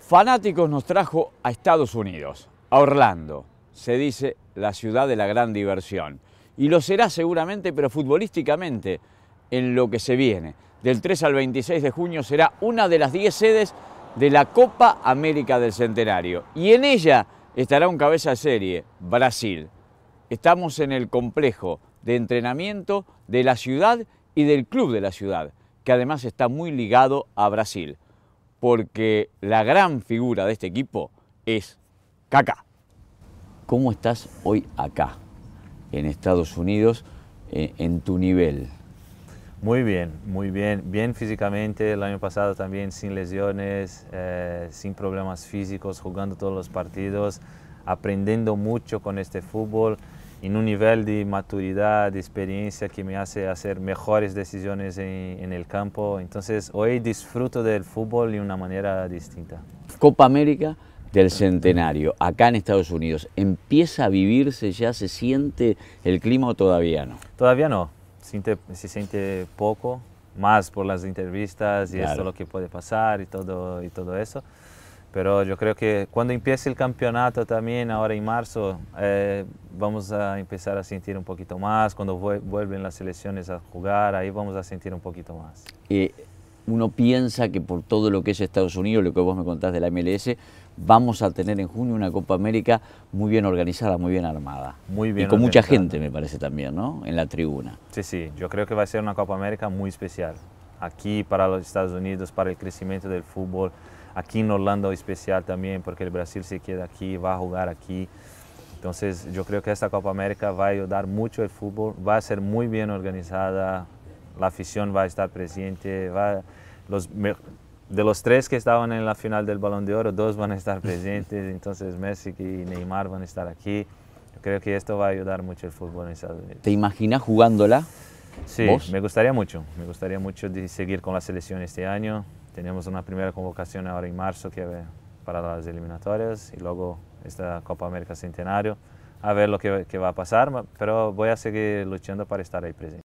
Fanáticos nos trajo a Estados Unidos, a Orlando, se dice la ciudad de la gran diversión. Y lo será seguramente, pero futbolísticamente, en lo que se viene. Del 3 al 26 de junio será una de las 10 sedes de la Copa América del Centenario. Y en ella estará un cabeza de serie, Brasil. Estamos en el complejo de entrenamiento de la ciudad y del club de la ciudad, que además está muy ligado a Brasil porque la gran figura de este equipo es Kaká. ¿Cómo estás hoy acá, en Estados Unidos, eh, en, tu nivel? Muy bien, muy bien, bien físicamente, el año pasado también sin lesiones, eh, sin problemas físicos, jugando todos los partidos, aprendiendo mucho con este fútbol en un nivel de maturidad, de experiencia que me hace hacer mejores decisiones en, el campo. Entonces hoy disfruto del fútbol de una manera distinta. Copa América del Centenario, acá en Estados Unidos, ¿empieza a vivirse ya? ¿Se siente el clima o todavía no? Todavía no, siente, se siente poco, más por las entrevistas y claro. esto lo que puede pasar y todo, y todo eso pero yo creo que cuando empiece el campeonato también, ahora en marzo, eh, vamos a empezar a sentir un poquito más, cuando vuelven las selecciones a jugar, ahí vamos a sentir un poquito más. y uno piensa que por todo lo que es Estados Unidos, lo que vos me contás de la MLS, vamos a tener en junio una Copa América muy bien organizada, muy bien armada. Muy bien. Y con mucha gente, me parece también, ¿no? En la tribuna. Sí, sí, yo creo que va a ser una Copa América muy especial. Aquí para los Estados Unidos, para el crecimiento del fútbol aquí en Holanda especial también, porque el Brasil se queda aquí, va a jugar aquí. Entonces yo creo que esta Copa América va a ayudar mucho el fútbol, va a ser muy bien organizada, la afición va a estar presente, va, los, de los tres que estaban en la final del Balón de Oro, dos van a estar presentes, entonces Messi y Neymar van a estar aquí. Yo creo que esto va a ayudar mucho el fútbol en Estados Unidos. ¿Te imaginas jugándola? Sí, me gustaría mucho, me gustaría mucho seguir con la selección este año. Tenemos una primera convocación ahora en marzo que para las eliminatorias y luego esta Copa América Centenario. A ver lo que, que va a pasar, pero voy a seguir luchando para estar ahí presente.